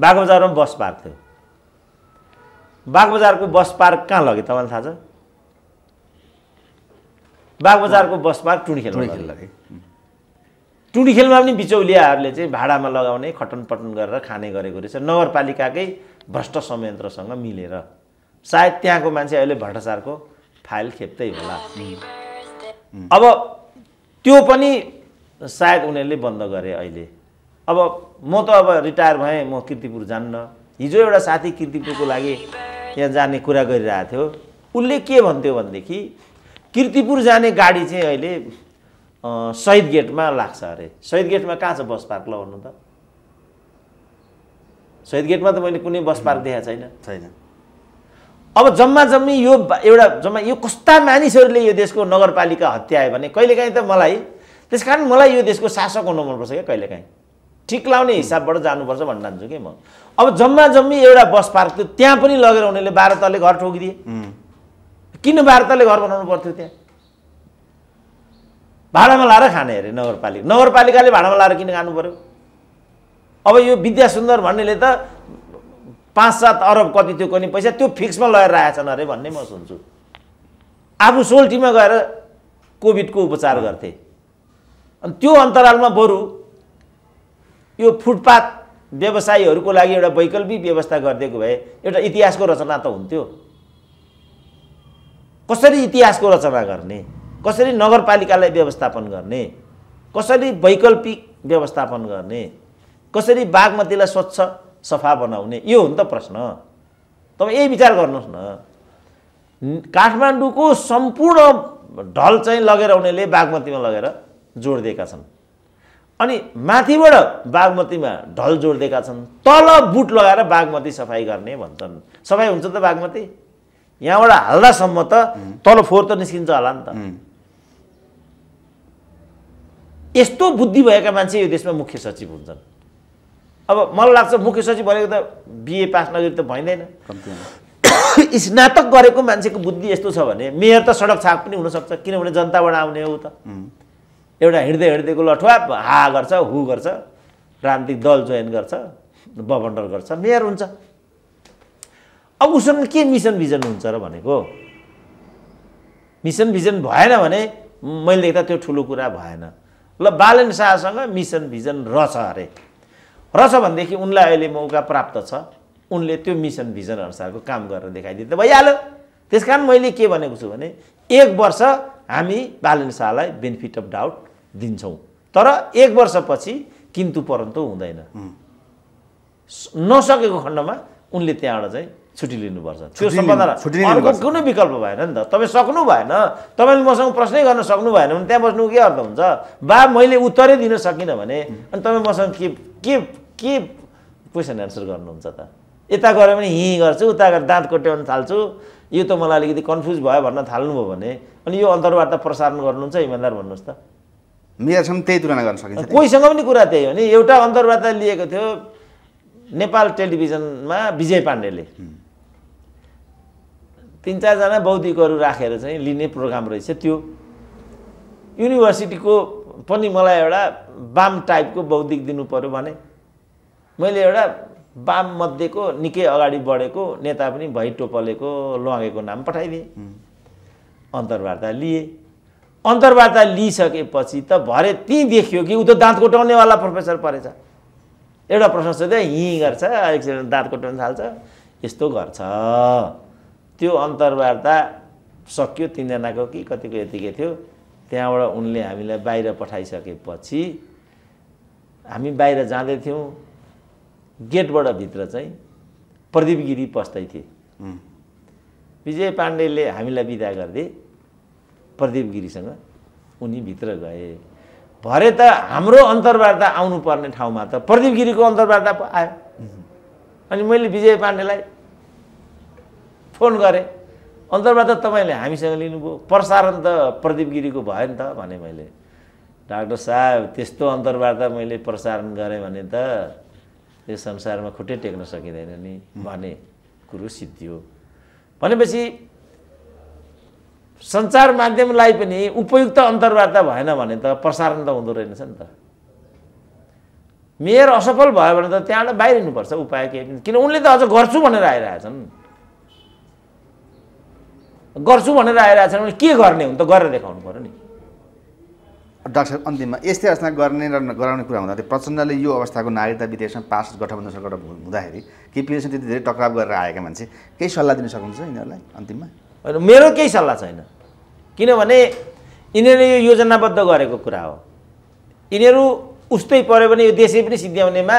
बागबजारमा बस पार्क थियो बागबजारको बस पार्क कहाँ लगे तपाईँलाई थाहा छ बागबजारको बस पार्क टुँडीखेलमा लगे खेलमा पनि बिचौलियाहरूले चाहिँ भाडामा लगाउने खटन पटन गरेर खाने गरेको रहेछ नगरपालिकाकै भ्रष्ट संयन्त्रसँग मिलेर सायद त्यहाँको मान्छे अहिले भट्टाचारको फाइल खेप्दै होला अब त्यो पनि सायद उनीहरूले बन्द गरे अहिले अब म त अब रिटायर भएँ म किर्तिपुर जान्न हिजो एउटा साथी किर्तिपुरको लागि यहाँ जाने कुरा गरिरहेको थियो उसले के भन्थ्यो भनेदेखि किर्तिपुर जाने गाडी चाहिँ अहिले सहिद गेटमा लाग्छ अरे सहिद गेटमा कहाँ छ बस पार्क ल भन्नु त सहिद गेटमा त मैले कुनै बस पार्क देखाएको छैन छैन अब जम्मा जम्मी यो एउटा जम्मा यो कस्ता मानिसहरूले यो देशको नगरपालिका हत्यायो भने कहिलेकाहीँ त मलाई त्यस कारण मलाई यो देशको शासक हुनु मनपर्छ क्या कहिलेकाहीँ ठिक लाउने हिसाबबाट जानुपर्छ भन्न जान्छु कि म अब जम्मा जम्मी एउटा बस पार्क थियो त्यहाँ पनि लगेर उनीहरूले बाह्र तले घर ठोकिदिए किन बाह्र तले घर बनाउनु पर्थ्यो त्यहाँ भाडामा लाएर खाने अरे नगरपालिका नगरपालिकाले भाडामा लाएर किन खानु पऱ्यो अब यो विद्या सुन्दर भन्नेले त पाँच सात अरब कति थियो कुनै पैसा त्यो फिक्समा लगेर आएछन् अरे भन्ने म सुन्छु आफू सोल्टीमा गएर कोभिडको उपचार गर्थे अनि त्यो अन्तरालमा बरु यो फुटपाथ व्यवसायीहरूको लागि एउटा वैकल्पिक व्यवस्था गरिदिएको भए एउटा इतिहासको रचना त हुन्थ्यो कसरी इतिहासको रचना गर्ने कसरी नगरपालिकालाई व्यवस्थापन गर्ने कसरी वैकल्पिक व्यवस्थापन गर्ने कसरी बागमतीलाई स्वच्छ सफा बनाउने यो हो नि त प्रश्न तपाईँ यही विचार गर्नुहोस् न काठमाडौँको सम्पूर्ण ढल चाहिँ लगेर उनीहरूले बागमतीमा लगेर जोडिदिएका छन् अनि माथिबाट बागमतीमा ढल जोडिदिएका छन् तल बुट लगाएर बागमती सफाइ गर्ने भन्छन् सफाइ हुन्छ त बागमती यहाँबाट हाल्दासम्म त तल फोहोर त निस्किन्छ होला नि त यस्तो बुद्धि भएका मान्छे यो देशमा मुख्य सचिव हुन्छन् अब मलाई लाग्छ मुख्य सचिव भनेको त बिए पास नगरी त भइँदैन स्नातक गरेको मान्छेको बुद्धि यस्तो छ भने मेयर त सडक छाप पनि हुनसक्छ किनभने जनताबाट आउने हो त एउटा हिँड्दै हिँड्दैको लठुवा हा गर्छ हु गर्छ राजनीतिक दल जोइन गर्छ बबन्डर गर्छ मेयर हुन्छ अब उसँग के मिसन भिजन हुन्छ र भनेको मिसन भिजन भएन भने मैले देख्दा त्यो ठुलो कुरा भएन ल बालन शाहसँग मिसन भिजन रहेछ अरे रहेछ भनेदेखि उनलाई अहिले मौका प्राप्त छ उनले त्यो मिसन भिजन अनुसारको काम गरेर देखाइदिए त भइहाल्यो त्यस कारण मैले के भनेको छु भने एक वर्ष हामी बालन शाहलाई बेनिफिट अफ डाउट दिन्छौँ तर एक वर्षपछि किन्तु परन्तु हुँदैन नसकेको खण्डमा उनले त्यहाँबाट चाहिँ छुट्टी लिनुपर्छ त्यो सम्बन्धलाई कुनै विकल्प भएन नि त तपाईँ सक्नु भएन तपाईँले मसँग प्रश्नै गर्न सक्नु भएन भने त्यहाँ बस्नुको के अर्थ हुन्छ बा मैले उत्तरै दिन सकिनँ भने अनि तपाईँ मसँग के के के क्वेसन एन्सर गर्नुहुन्छ त यता गऱ्यो भने हिँ गर्छु उता गएर दाँत कोट्याउन थाल्छु यो त मलाई अलिकति कन्फ्युज भयो भन्न थाल्नुभयो भने अनि यो अन्तर्वार्ता प्रसारण गर्नुहुन्छ इमान्दार भन्नुहोस् त मिडियासँग त्यही तुलना गर्न सकिन्छ कोहीसँग पनि कुरा त्यही हो नि एउटा अन्तर्वार्ता लिएको थियो नेपाल टेलिभिजनमा विजय पाण्डेले तिन चारजना बौद्धिकहरू राखेर चाहिँ लिने प्रोग्राम रहेछ त्यो युनिभर्सिटीको पनि मलाई एउटा बाम टाइपको बौद्धिक दिनु पऱ्यो भने मैले एउटा बाम मध्येको निकै अगाडि बढेको नेता पनि भई टोपलेको लगेको नाम पठाइदिएँ अन्तर्वार्ता लिएँ अन्तर्वार्ता लिइसकेपछि त भरे ती देखियो कि ऊ त दाँत कोटाउनेवाला प्रोफेसर परेछ एउटा प्रश्न सोध्दा हिँ गर्छ एकछिन दाँत कोटाउनु थाल्छ यस्तो गर्छ त्यो अन्तर्वार्ता सक्यो तिनजनाको कि कतिको यतिकै थियो त्यहाँबाट उनले हामीलाई बाहिर पठाइसकेपछि हामी बाहिर जाँदैथ्यौँ गेटबाट भित्र चाहिँ प्रदीप गिरी पस्दै थिए विजय पाण्डेले हामीलाई विदा गर्दै प्रदीप गिरीसँग उनी भित्र गए भरे त हाम्रो अन्तर्वार्ता आउनुपर्ने ठाउँमा त प्रदीप गिरीको अन्तर्वार्ता आयो अनि मैले विजय पाण्डेलाई फोन गरेँ अन्तर्वार्ता तपाईँले हामीसँग लिनुभयो प्रसारण त प्रदीप गिरीको भयो नि त भने मैले डाक्टर साहब त्यस्तो अन्तर्वार्ता मैले प्रसारण गरेँ भने त यो संसारमा खुट्टै टेक्न सकिँदैन नि भन्ने कुरो सिद्धियो भनेपछि सञ्चार माध्यमलाई पनि उपयुक्त अन्तर्वार्ता भएन भने त प्रसारण त हुँदो रहेनछ नि त मेयर असफल भयो भने त त्यहाँबाट बाहिरिनुपर्छ उपाय केही पनि किन उनले त अझ गर्छु भनेर आइरहेछन् गर्छु भनेर आइरहेछन् भने के गर्ने हुन् त गरेर देखाउनु पऱ्यो नि डाक्टर अन्तिममा यस्तै अवस्था गर्ने र गराउने कुरा हुँदा प्रचण्डले यो अवस्थाको नागरिकता विधेयकसँग पास गठबन्धन सरकार हुँदाखेरि केपिएसँग त्यति धेरै टक्राव गरेर आएका मान्छे केही सल्लाह दिन सक्नुहुन्छ यिनीहरूलाई अन्तिममा होइन मेरो केही सल्लाह छैन किनभने यिनीहरूले यो योजनाबद्ध गरेको कुरा हो यिनीहरू उस्तै पऱ्यो भने यो देशै पनि सिद्ध्याउनेमा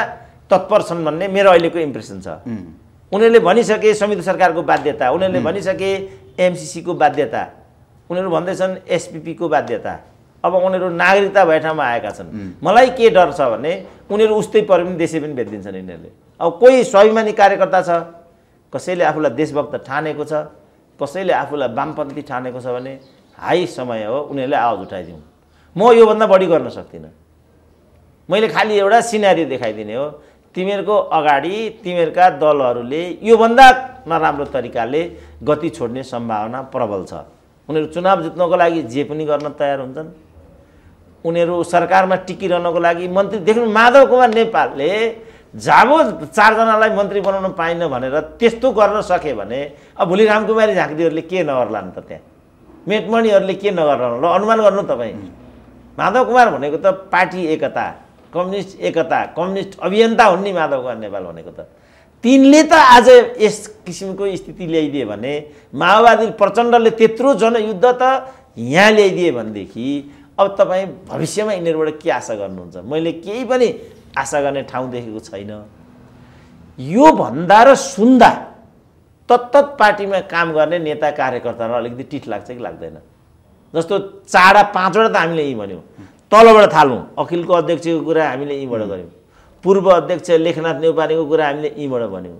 तत्पर छन् भन्ने मेरो अहिलेको इम्प्रेसन छ उनीहरूले भनिसके संयुक्त सरकारको बाध्यता उनीहरूले भनिसके एमसिसीको बाध्यता उनीहरू भन्दैछन् एसपिपीको बाध्यता अब उनीहरू नागरिकता भए ठाउँमा आएका छन् मलाई के डर छ भने उनीहरू उस्तै परे पनि देशै पनि भेटिदिन्छन् यिनीहरूले अब कोही स्वाभिमानी कार्यकर्ता छ कसैले आफूलाई देशभक्त ठानेको छ कसैले आफूलाई वामपन्थी ठानेको छ भने हाई समय हो उनीहरूले आवाज उठाइदिउँ म योभन्दा बढी गर्न सक्दिनँ मैले खालि एउटा सिनारी देखाइदिने हो तिमीहरूको अगाडि तिमीहरूका दलहरूले योभन्दा नराम्रो तरिकाले गति छोड्ने सम्भावना प्रबल छ उनीहरू चुनाव जित्नको लागि जे पनि गर्न तयार हुन्छन् उनीहरू सरकारमा टिकिरहनको लागि मन्त्री देख्नु माधव कुमार नेपालले जाबो चारजनालाई मन्त्री बनाउन पाइनँ भनेर त्यस्तो गर्न सक्यो भने अब भोलि रामकुमारी झाँक्रीहरूले के नगर्ला नि त त्यहाँ मेटमणिहरूले के नगर्ला ल अनुमान गर्नु तपाईँ माधव कुमार भनेको त पार्टी एकता कम्युनिस्ट एकता कम्युनिस्ट अभियन्ता हुन् नि माधव कुमार नेपाल भनेको त तिनले त आज यस किसिमको स्थिति ल्याइदिए भने माओवादी प्रचण्डले त्यत्रो जनयुद्ध त यहाँ ल्याइदिए भनेदेखि अब तपाईँ भविष्यमा यिनीहरूबाट के आशा गर्नुहुन्छ मैले केही पनि आशा गर्ने ठाउँ देखेको छैन यो भन्दा र सुन्दा तत्त पार्टीमा काम गर्ने नेता कार्यकर्तालाई अलिकति टिठ लाग्छ कि लाग्दैन जस्तो चारवटा पाँचवटा त हामीले यहीँ भन्यौँ तलबाट थालौँ अखिलको अध्यक्षको कुरा हामीले यहीँबाट गऱ्यौँ पूर्व अध्यक्ष लेखनाथ नेपालीको कुरा हामीले यहीँबाट भन्यौँ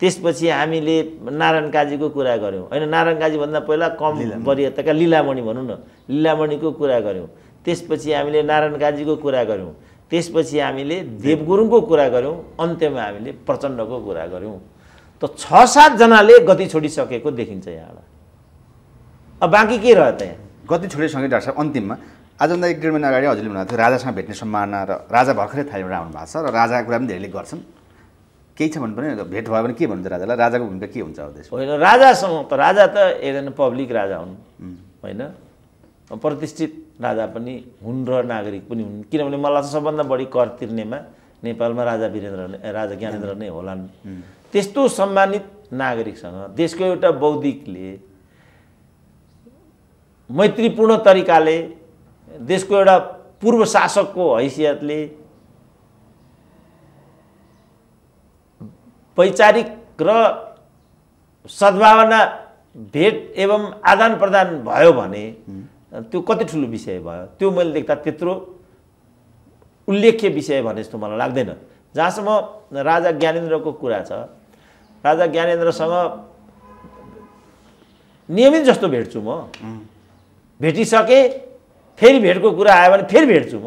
त्यसपछि हामीले नारायण काजीको कुरा गऱ्यौँ होइन नारायण काजीभन्दा पहिला कम वरियताका लिलामणि भनौँ न लीलामणिको कुरा गऱ्यौँ त्यसपछि हामीले नारायण काजीको कुरा गऱ्यौँ त्यसपछि हामीले देवगुरुङको कुरा गऱ्यौँ अन्त्यमा हामीले प्रचण्डको कुरा गऱ्यौँ त छ सातजनाले गति छोडिसकेको देखिन्छ यहाँबाट अब बाँकी के रह्यो त यहाँ गति छोडिसके डाक्टर साहब अन्तिममा आजभन्दा एक डेढ महिना अगाडि हजुरले भन्नुभएको थियो राजासँग भेट्ने सम्भावना र राजा भर्खरै थालिबाट आउनु भएको छ र राजाको कुरा पनि धेरैले गर्छन् केही छ भने पनि भेट भयो भने के भन्नुहुन्छ राजालाई राजाको भूमिका के हुन्छ उद्देश्य होइन राजासँग त राजा त एकजना पब्लिक राजा हुन् होइन प्रतिष्ठित राजा पनि हुन् र नागरिक पनि हुन् किनभने मलाई त सबभन्दा बढी कर तिर्नेमा नेपालमा राजा वीरेन्द्र राजा ज्ञानेन्द्र नै होलान् त्यस्तो सम्मानित नागरिकसँग देशको एउटा बौद्धिकले मैत्रीपूर्ण तरिकाले देशको एउटा पूर्व शासकको हैसियतले वैचारिक र सद्भावना भेट एवं आदान प्रदान भयो भने त्यो कति ठुलो विषय भयो त्यो मैले देख्दा त्यत्रो उल्लेख्य विषय भने जस्तो मलाई लाग्दैन जहाँसम्म राजा ज्ञानेन्द्रको कुरा छ राजा ज्ञानेन्द्रसँग नियमित जस्तो भेट्छु म भेटिसकेँ फेरि भेटको कुरा आयो भने फेरि भेट्छु म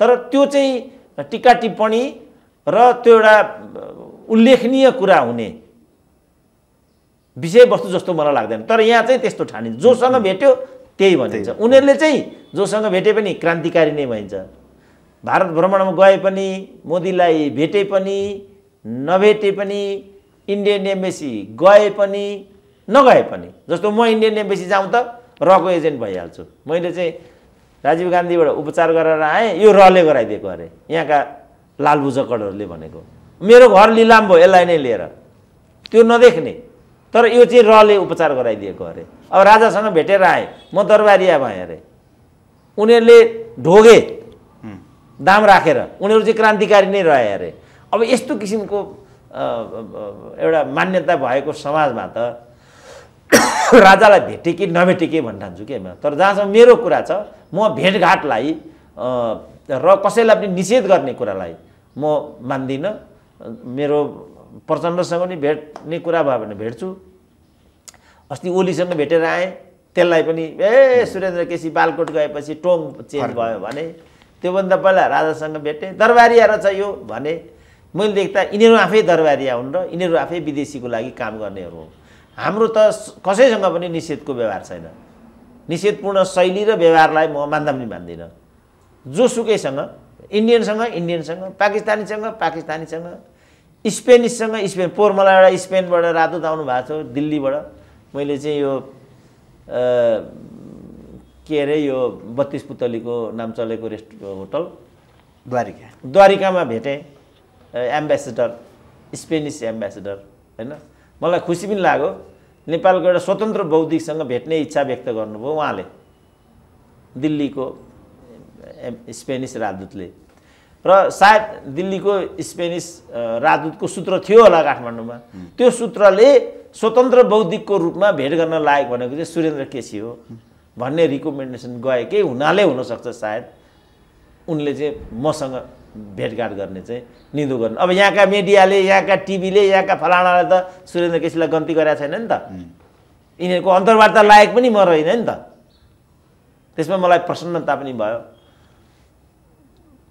तर त्यो चाहिँ टिका टिप्पणी र त्यो एउटा उल्लेखनीय कुरा हुने विषयवस्तु जस्तो मलाई लाग्दैन तर यहाँ चाहिँ त्यस्तो ठानिन्छ जोसँग भेट्यो त्यही भनिन्छ उनीहरूले चाहिँ जोसँग भेटे पनि क्रान्तिकारी नै भइन्छ भारत भ्रमणमा गए पनि मोदीलाई भेटे पनि नभेटे पनि इन्डियन एम्बेसी गए पनि नगए पनि जस्तो म इन्डियन एम्बेसी जाउँ त रको एजेन्ट भइहाल्छु मैले चाहिँ राजीव गान्धीबाट उपचार गरेर आएँ यो रले गराइदिएको अरे यहाँका लालबुजकडहरूले भनेको मेरो घर लिलाम भयो यसलाई नै लिएर त्यो नदेख्ने तर यो चाहिँ रले उपचार गराइदिएको अरे अब राजासँग भेटेर आएँ म दरबारिया भएँ अरे उनीहरूले ढोगे दाम राखेर उनीहरू चाहिँ क्रान्तिकारी नै रहे अरे अब यस्तो किसिमको एउटा मान्यता भएको समाजमा त राजालाई भेटे कि नभेटे कि भन्नु ठान्छु कि म तर जहाँसम्म मेरो कुरा छ म भेटघाटलाई र कसैलाई पनि निषेध गर्ने कुरालाई म मान्दिनँ मेरो प्रचण्डसँग पनि भेट्ने कुरा भयो भने भेट्छु अस्ति ओलीसँग भेटेर आएँ त्यसलाई पनि ए सुरेन्द्र केसी बालकोट गएपछि टोङ चेन्ज भयो भने त्योभन्दा पहिला राजासँग भेटेँ दरबारिया रहेछ यो भने मैले देख्दा यिनीहरू आफै दरबारिया हुन् र यिनीहरू आफै विदेशीको लागि काम गर्नेहरू हुन् हाम्रो त कसैसँग पनि निषेधको व्यवहार छैन निषेधपूर्ण शैली र व्यवहारलाई म मान्दा पनि मान्दिनँ जोसुकैसँग इन्डियनसँग इन्डियनसँग पाकिस्तानीसँग पाकिस्तानीसँग स्पेनिससँग स्पेन एउटा स्पेनबाट राजदूत आउनु भएको छ दिल्लीबाट मैले चाहिँ यो के अरे यो बत्तिस पुतलीको नाम चलेको रेस्ट होटल द्वारिका द्वारिकामा भेटेँ एम्बेसेडर स्पेनिस एम्बेसेडर होइन मलाई खुसी पनि लाग्यो नेपालको एउटा स्वतन्त्र बौद्धिकसँग भेट्ने इच्छा व्यक्त गर्नुभयो उहाँले दिल्लीको स्पेनिस राजदूतले र सायद दिल्लीको स्पेनिस राजदूतको सूत्र थियो होला काठमाडौँमा त्यो सूत्रले स्वतन्त्र बौद्धिकको रूपमा भेट गर्न लायक भनेको चाहिँ सुरेन्द्र केसी हो भन्ने रिकमेन्डेसन गएकै हुनाले हुनसक्छ सायद उनले चाहिँ मसँग भेटघाट गर्ने चाहिँ निन्दो गर्नु अब यहाँका मिडियाले यहाँका टिभीले यहाँका फलानाले त सुरेन्द्र केसीलाई गन्ती गरेका छैन नि त यिनीहरूको अन्तर्वार्ता लायक पनि म रहेन नि त त्यसमा मलाई प्रसन्नता पनि भयो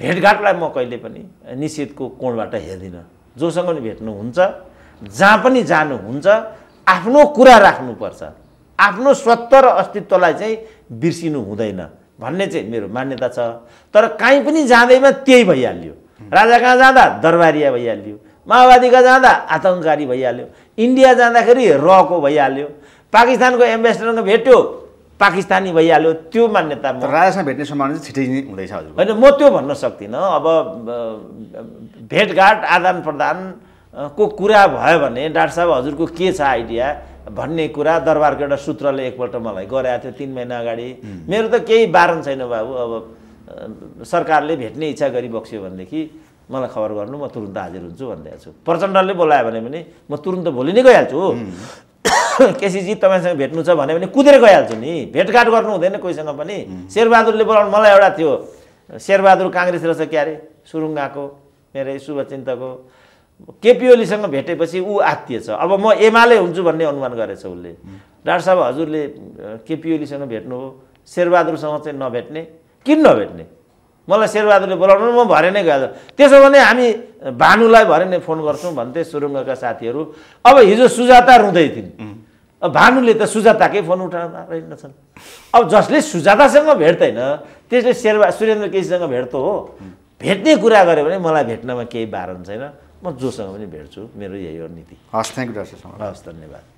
भेटघाटलाई म कहिले पनि निषेधको कोणबाट हेर्दिनँ जोसँग पनि भेट्नुहुन्छ जहाँ पनि जानुहुन्छ आफ्नो कुरा राख्नुपर्छ आफ्नो स्वत्व र अस्तित्वलाई चाहिँ बिर्सिनु हुँदैन भन्ने चाहिँ मेरो मान्यता छ तर कहीँ पनि जाँदैमा त्यही भइहाल्यो राजा कहाँ जाँदा दरबारिया भइहाल्यो माओवादी कहाँ जाँदा आतङ्ककारी भइहाल्यो इन्डिया जाँदाखेरि रको भइहाल्यो पाकिस्तानको एम्बेसेडरसँग भेट्यो पाकिस्तानी भइहाल्यो त्यो मान्यता राजासँग भेट्ने सम्भावना चाहिँ छिटै हुँदैछ हजुर होइन म त्यो भन्न सक्दिनँ अब भेटघाट आदान प्रदान को कुरा भयो भने डाक्टर साहब हजुरको के छ आइडिया भन्ने कुरा दरबारको एउटा सूत्रले एकपल्ट मलाई गराएको थियो तिन महिना अगाडि मेरो त केही बारण छैन बाबु अब सरकारले भेट्ने इच्छा गरिबक्स्यो भनेदेखि मलाई खबर गर्नु म तुरुन्त हाजिर हुन्छु भनिदिएको छु प्रचण्डले बोलायो भने पनि म तुरुन्त भोलि नै गइहाल्छु केसीजी तपाईँसँग भेट्नु छ भने भने कुदेर गइहाल्छु नि भेटघाट गर्नु हुँदैन कोहीसँग पनि शेरबहादुरले बोलाउनु मलाई एउटा थियो शेरबहादुर काङ्ग्रेस रहेछ क्यारे सुरुङ्गाको मेरै शुभचिन्तको केपी ओलीसँग भेटेपछि ऊ आत्तीय छ अब म एमाले हुन्छु भन्ने अनुमान गरेछ उसले डाक्टर साहब हजुरले केपी ओलीसँग भेट्नु हो शेरबहादुरसँग चाहिँ नभेट्ने किन नभेट्ने मलाई शेरबहादुरले बोलाउनु म भरे नै गएको त्यसो भने हामी भानुलाई भरे नै फोन गर्छौँ भन्थे सुरुङ्गका साथीहरू अब हिजो सुजाता रुँदै थिइन् अब भानुले त सुजाताकै फोन उठाउँदा रहेनछन् अब जसले सुजातासँग भेट्दैन त्यसले शेरबा सुरेन्द्र केसीसँग भेट्दो हो भेट्ने कुरा गऱ्यो भने मलाई भेट्नमा केही बारण छैन म जोसँग पनि भेट्छु मेरो यही हो नीति हस् थ्याङ्क यू डाक्टर हस् धन्यवाद